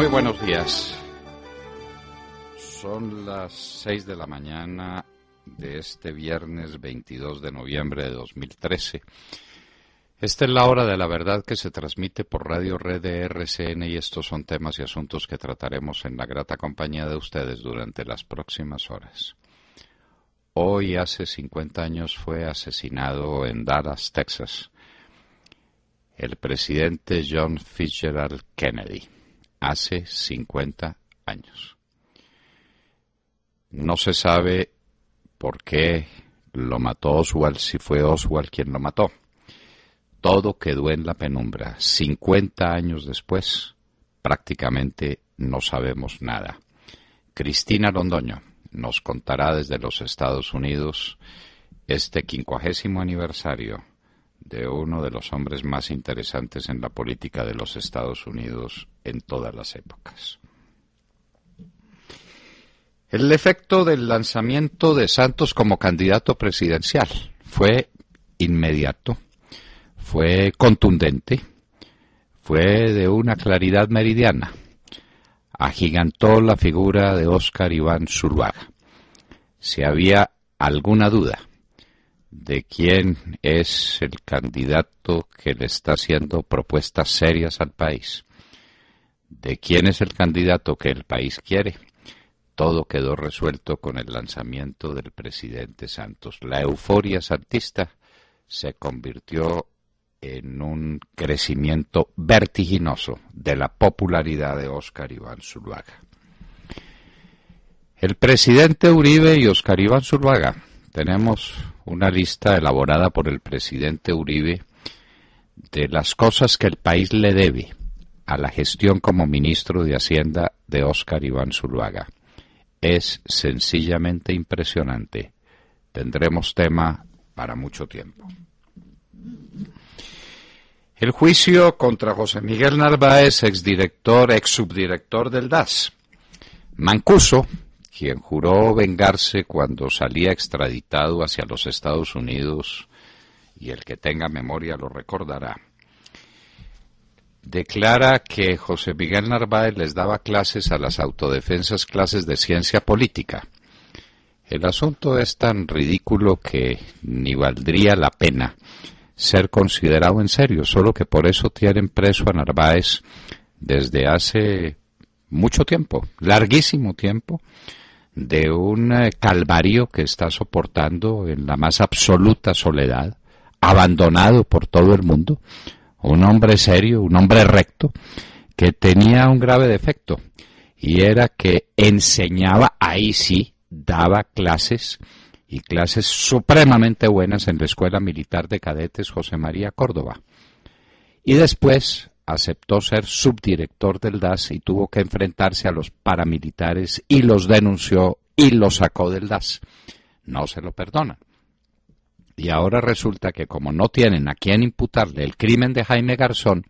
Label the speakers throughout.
Speaker 1: Muy buenos días. Son las 6 de la mañana de este viernes 22 de noviembre de 2013. Esta es la hora de la verdad que se transmite por Radio Red de RCN y estos son temas y asuntos que trataremos en la grata compañía de ustedes durante las próximas horas. Hoy hace 50 años fue asesinado en Dallas, Texas, el presidente John Fitzgerald Kennedy hace 50 años. No se sabe por qué lo mató Oswald, si fue Oswald quien lo mató. Todo quedó en la penumbra. 50 años después, prácticamente no sabemos nada. Cristina Londoño nos contará desde los Estados Unidos este quincuagésimo aniversario de uno de los hombres más interesantes en la política de los Estados Unidos en todas las épocas. El efecto del lanzamiento de Santos como candidato presidencial fue inmediato, fue contundente, fue de una claridad meridiana. Agigantó la figura de Óscar Iván Zuluaga. Si había alguna duda de quién es el candidato que le está haciendo propuestas serias al país, de quién es el candidato que el país quiere. Todo quedó resuelto con el lanzamiento del presidente Santos. La euforia santista se convirtió en un crecimiento vertiginoso de la popularidad de Óscar Iván Zuluaga. El presidente Uribe y Óscar Iván Zuluaga tenemos una lista elaborada por el presidente Uribe de las cosas que el país le debe a la gestión como ministro de Hacienda de Oscar Iván Zuluaga. Es sencillamente impresionante. Tendremos tema para mucho tiempo. El juicio contra José Miguel Narváez, exdirector, ex subdirector del DAS. Mancuso, quien juró vengarse cuando salía extraditado hacia los Estados Unidos, y el que tenga memoria lo recordará, declara que José Miguel Narváez les daba clases a las autodefensas, clases de ciencia política. El asunto es tan ridículo que ni valdría la pena ser considerado en serio, solo que por eso tienen preso a Narváez desde hace mucho tiempo, larguísimo tiempo, de un eh, calvario que está soportando en la más absoluta soledad, abandonado por todo el mundo, un hombre serio, un hombre recto, que tenía un grave defecto, y era que enseñaba, ahí sí, daba clases, y clases supremamente buenas en la Escuela Militar de Cadetes José María Córdoba. Y después aceptó ser subdirector del DAS y tuvo que enfrentarse a los paramilitares y los denunció y los sacó del DAS. No se lo perdona. Y ahora resulta que como no tienen a quién imputarle el crimen de Jaime Garzón,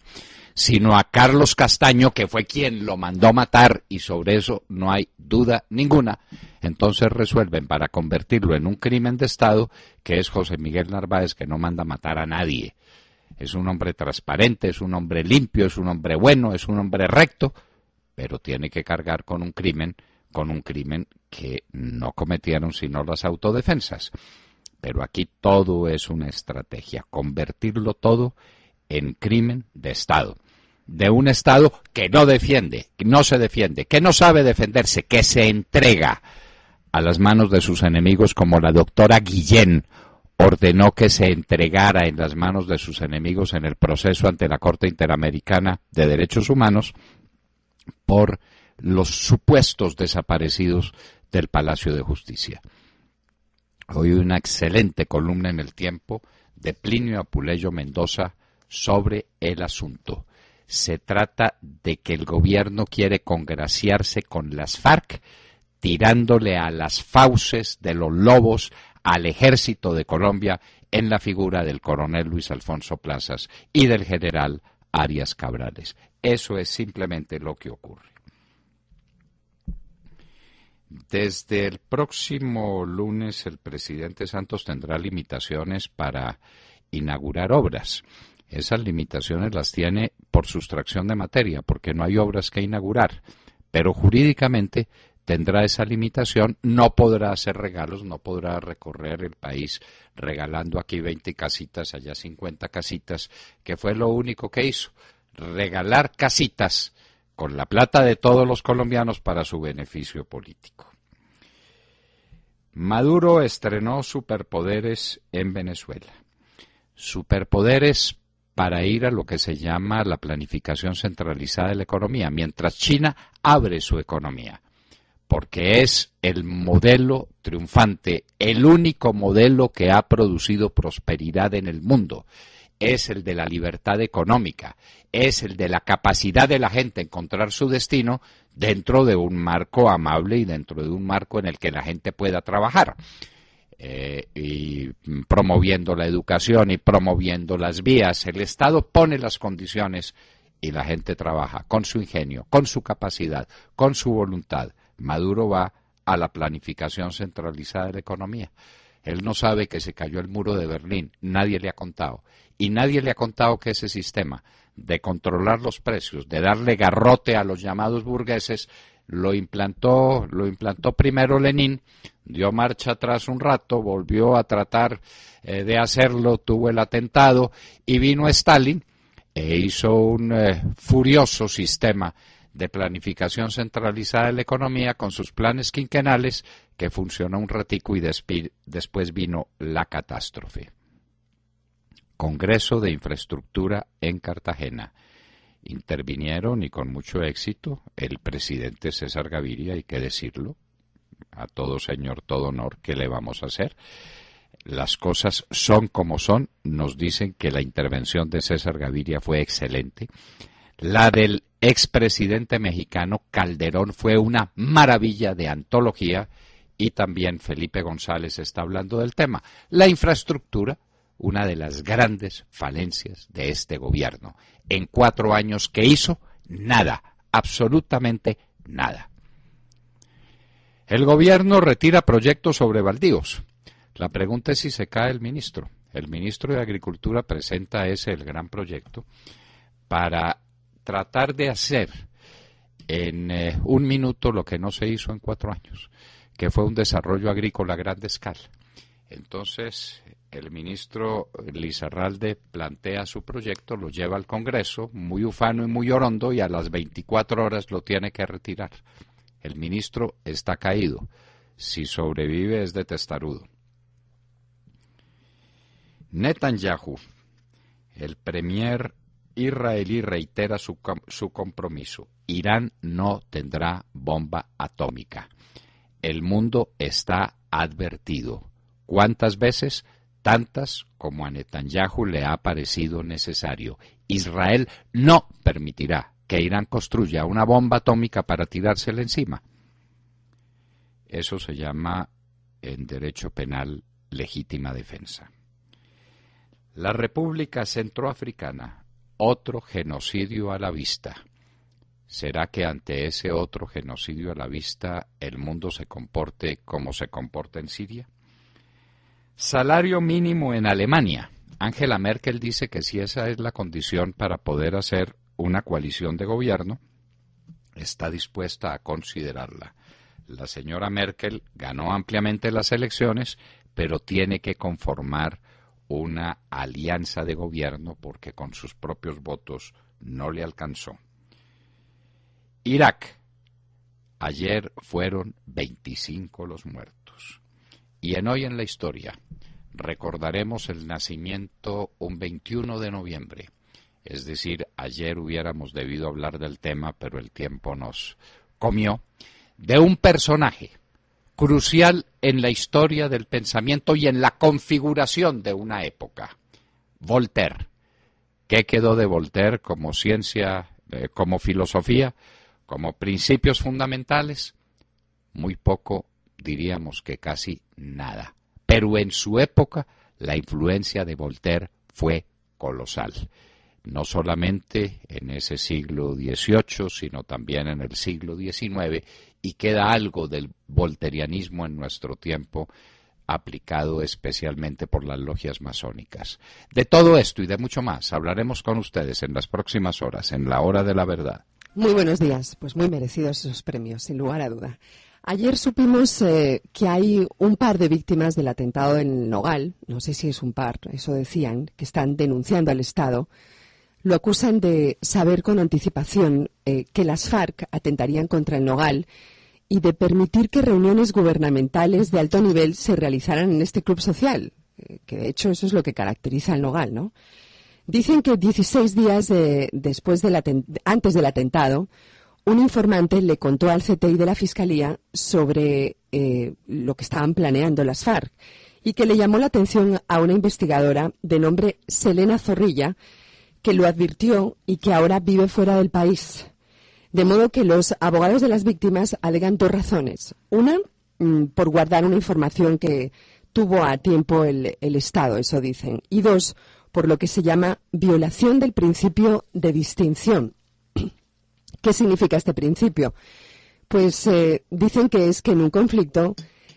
Speaker 1: sino a Carlos Castaño, que fue quien lo mandó matar, y sobre eso no hay duda ninguna. Entonces resuelven para convertirlo en un crimen de Estado, que es José Miguel Narváez, que no manda matar a nadie es un hombre transparente, es un hombre limpio, es un hombre bueno, es un hombre recto, pero tiene que cargar con un crimen, con un crimen que no cometieron sino las autodefensas. Pero aquí todo es una estrategia, convertirlo todo en crimen de Estado. De un Estado que no defiende, que no se defiende, que no sabe defenderse, que se entrega a las manos de sus enemigos como la doctora Guillén ordenó que se entregara en las manos de sus enemigos en el proceso ante la Corte Interamericana de Derechos Humanos por los supuestos desaparecidos del Palacio de Justicia. Hoy una excelente columna en el tiempo de Plinio Apuleyo Mendoza sobre el asunto. Se trata de que el gobierno quiere congraciarse con las FARC tirándole a las fauces de los lobos al ejército de Colombia en la figura del coronel Luis Alfonso Plazas y del general Arias Cabrales. Eso es simplemente lo que ocurre. Desde el próximo lunes el presidente Santos tendrá limitaciones para inaugurar obras. Esas limitaciones las tiene por sustracción de materia, porque no hay obras que inaugurar. Pero jurídicamente tendrá esa limitación, no podrá hacer regalos, no podrá recorrer el país regalando aquí 20 casitas, allá 50 casitas, que fue lo único que hizo, regalar casitas con la plata de todos los colombianos para su beneficio político. Maduro estrenó superpoderes en Venezuela. Superpoderes para ir a lo que se llama la planificación centralizada de la economía, mientras China abre su economía porque es el modelo triunfante, el único modelo que ha producido prosperidad en el mundo. Es el de la libertad económica, es el de la capacidad de la gente encontrar su destino dentro de un marco amable y dentro de un marco en el que la gente pueda trabajar. Eh, y promoviendo la educación y promoviendo las vías, el Estado pone las condiciones y la gente trabaja con su ingenio, con su capacidad, con su voluntad Maduro va a la planificación centralizada de la economía. Él no sabe que se cayó el muro de Berlín, nadie le ha contado. Y nadie le ha contado que ese sistema de controlar los precios, de darle garrote a los llamados burgueses, lo implantó, lo implantó primero Lenin, dio marcha atrás un rato, volvió a tratar eh, de hacerlo, tuvo el atentado y vino Stalin e hizo un eh, furioso sistema de planificación centralizada de la economía con sus planes quinquenales, que funcionó un ratico y después vino la catástrofe. Congreso de Infraestructura en Cartagena. Intervinieron y con mucho éxito el presidente César Gaviria, hay que decirlo, a todo señor, todo honor, ¿qué le vamos a hacer? Las cosas son como son, nos dicen que la intervención de César Gaviria fue excelente la del expresidente mexicano Calderón fue una maravilla de antología y también Felipe González está hablando del tema. La infraestructura, una de las grandes falencias de este gobierno. En cuatro años que hizo nada, absolutamente nada. El gobierno retira proyectos sobre baldíos. La pregunta es si se cae el ministro. El ministro de Agricultura presenta ese el gran proyecto para tratar de hacer en eh, un minuto lo que no se hizo en cuatro años, que fue un desarrollo agrícola a gran escala. Entonces, el ministro Lizarralde plantea su proyecto, lo lleva al Congreso, muy ufano y muy orondo, y a las 24 horas lo tiene que retirar. El ministro está caído. Si sobrevive es de testarudo. Netanyahu, el premier israelí reitera su, compromiso. Irán no tendrá bomba atómica. El mundo está advertido. ¿Cuántas veces? Tantas como a Netanyahu le ha parecido necesario. Israel no permitirá que Irán construya una bomba atómica para tirársela encima. Eso se llama en derecho penal legítima defensa. La República Centroafricana otro genocidio a la vista. ¿Será que ante ese otro genocidio a la vista el mundo se comporte como se comporta en Siria? Salario mínimo en Alemania. Angela Merkel dice que si esa es la condición para poder hacer una coalición de gobierno, está dispuesta a considerarla. La señora Merkel ganó ampliamente las elecciones, pero tiene que conformar una alianza de gobierno porque con sus propios votos no le alcanzó. Irak. Ayer fueron 25 los muertos. Y en hoy en la historia recordaremos el nacimiento un 21 de noviembre. Es decir, ayer hubiéramos debido hablar del tema, pero el tiempo nos comió, de un personaje crucial en la historia del pensamiento y en la configuración de una época. Voltaire. ¿Qué quedó de Voltaire como ciencia, eh, como filosofía, como principios fundamentales? Muy poco, diríamos que casi nada. Pero en su época la influencia de Voltaire fue colosal no solamente en ese siglo XVIII, sino también en el siglo XIX, y queda algo del volterianismo en nuestro tiempo aplicado especialmente por las logias masónicas. De todo esto y de mucho más hablaremos con ustedes en las próximas horas, en la hora de la verdad.
Speaker 2: Muy buenos días, pues muy merecidos esos premios, sin lugar a duda. Ayer supimos eh, que hay un par de víctimas del atentado en Nogal, no sé si es un par, eso decían, que están denunciando al Estado lo acusan de saber con anticipación eh, que las FARC atentarían contra el Nogal y de permitir que reuniones gubernamentales de alto nivel se realizaran en este club social, eh, que de hecho eso es lo que caracteriza al Nogal, ¿no? Dicen que 16 días después del antes del atentado, un informante le contó al CTI de la Fiscalía sobre eh, lo que estaban planeando las FARC y que le llamó la atención a una investigadora de nombre Selena Zorrilla, que lo advirtió y que ahora vive fuera del país. De modo que los abogados de las víctimas alegan dos razones. Una, mm, por guardar una información que tuvo a tiempo el, Estado, eso dicen. Y dos, por lo que se llama violación del principio de distinción. ¿Qué significa este principio? Pues eh, dicen que es que en un conflicto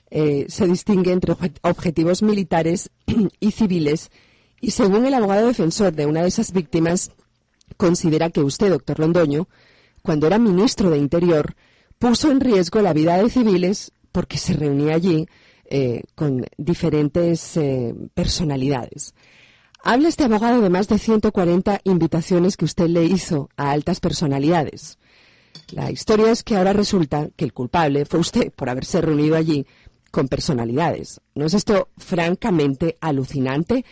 Speaker 2: eh, se distingue entre objetivos militares y civiles y según el abogado defensor de una de esas víctimas, considera que usted, doctor Londoño, cuando era ministro de Interior, puso en riesgo la vida de civiles porque se reunía allí eh, con diferentes eh, personalidades. Habla este abogado de más de 140 invitaciones que usted le hizo a altas personalidades. La historia es que ahora resulta que el culpable fue usted por haberse reunido allí con personalidades. ¿No es esto francamente alucinante?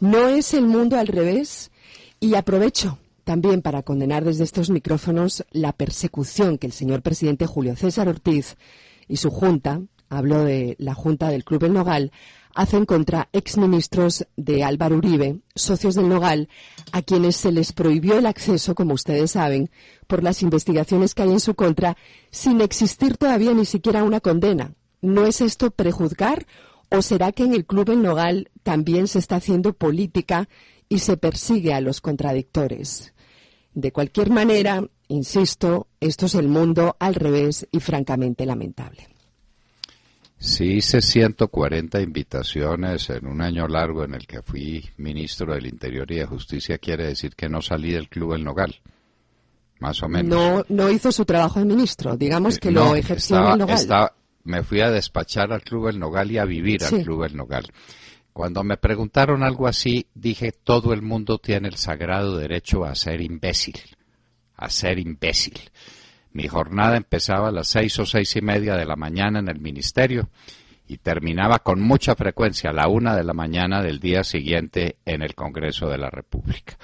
Speaker 2: No es el mundo al revés y aprovecho también para condenar desde estos micrófonos la persecución que el señor presidente Julio César Ortiz y su junta, hablo de la junta del Club El Nogal, hacen contra exministros de Álvaro Uribe, socios del Nogal, a quienes se les prohibió el acceso, como ustedes saben, por las investigaciones que hay en su contra, sin existir todavía ni siquiera una condena. ¿No es esto prejuzgar ¿O será que en el Club El Nogal también se está haciendo política y se persigue a los contradictores? De cualquier manera, insisto, esto es el mundo al revés y francamente lamentable.
Speaker 1: Sí, hice 140 invitaciones en un año largo en el que fui ministro del Interior y de Justicia, quiere decir que no salí del Club El Nogal. Más o menos.
Speaker 2: No, hizo su trabajo de ministro, digamos eh, que lo ejerció en el Nogal
Speaker 1: me fui a despachar al Club El Nogal y a vivir al Club El Nogal. Cuando me preguntaron algo así, dije, todo el mundo tiene el sagrado derecho a ser imbécil, a ser imbécil. Mi jornada empezaba a las seis o seis y media de la mañana en el ministerio y terminaba con mucha frecuencia a la una de la mañana del día siguiente en el Congreso de la República.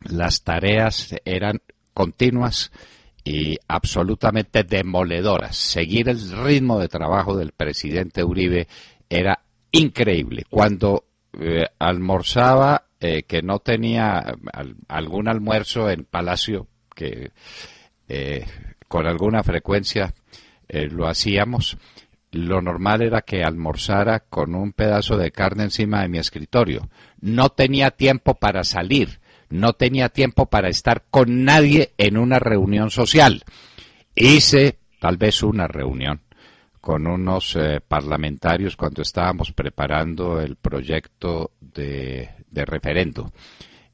Speaker 1: Las tareas eran continuas y absolutamente demoledora. Seguir el ritmo de trabajo del presidente Uribe era increíble. Cuando eh, almorzaba, eh, que no tenía eh, algún almuerzo en Palacio, que con alguna frecuencia lo hacíamos, lo normal era que almorzara con un pedazo de carne encima de mi escritorio. No tenía tiempo para salir no tenía tiempo para estar con nadie en una reunión social. Hice tal vez una reunión con unos eh, parlamentarios cuando estábamos preparando el proyecto de, referendo.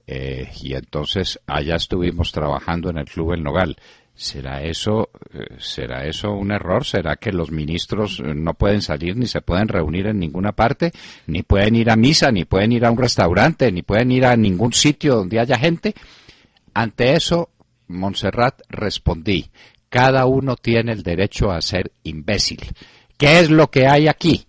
Speaker 1: Eh, y entonces allá estuvimos trabajando en el Club El Nogal. ¿Será eso, eh, será eso un error? ¿Será que los ministros eh, no pueden salir ni se pueden reunir en ninguna parte? Ni pueden ir a misa, ni pueden ir a un restaurante, ni pueden ir a ningún sitio donde haya gente. Ante eso, Montserrat respondí, cada uno tiene el derecho a ser imbécil. ¿Qué es lo que hay aquí?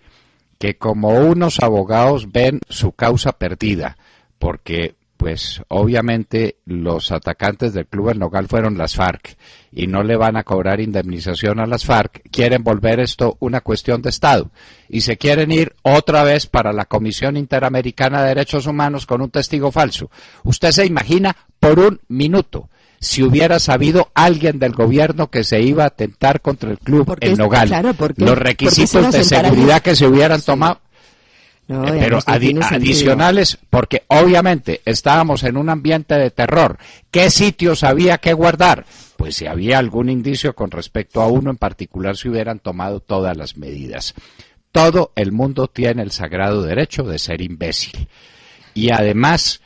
Speaker 1: Que como unos abogados ven su causa perdida, porque pues obviamente los atacantes del Club El Nogal fueron las FARC y no le van a cobrar indemnización a las FARC, quieren volver esto una cuestión de Estado y se quieren ir otra vez para la Comisión Interamericana de Derechos Humanos con un testigo falso. Usted se imagina por un minuto si hubiera sabido alguien del gobierno que se iba a atentar contra el club en Nogal. porque, los requisitos de seguridad que se hubieran tomado
Speaker 2: pero adicionales,
Speaker 1: porque obviamente estábamos en un ambiente de terror. ¿Qué sitios había que guardar? Pues si había algún indicio con respecto a uno en particular, si hubieran tomado todas las medidas. Todo el mundo tiene el sagrado derecho de ser imbécil. Y además,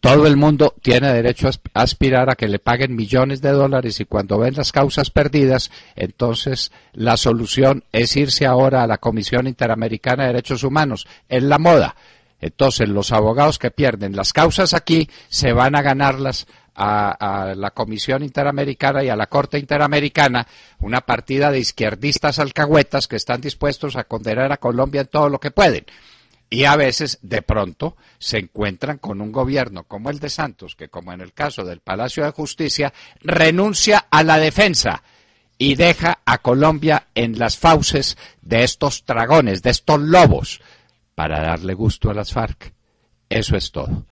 Speaker 1: todo el mundo tiene derecho a aspirar a que le paguen millones de dólares y cuando ven las causas perdidas, entonces la solución es irse ahora a la Comisión Interamericana de Derechos Humanos. Es la moda. Entonces los abogados que pierden las causas aquí se van a ganarlas a, a, la Comisión Interamericana y a la Corte Interamericana una partida de izquierdistas alcahuetas que están dispuestos a condenar a Colombia en todo lo que pueden. Y a veces, de pronto, se encuentran con un gobierno como el de Santos, que como en el caso del Palacio de Justicia, renuncia a la defensa y deja a Colombia en las fauces de estos dragones, de estos lobos, para darle gusto a las FARC. Eso es todo.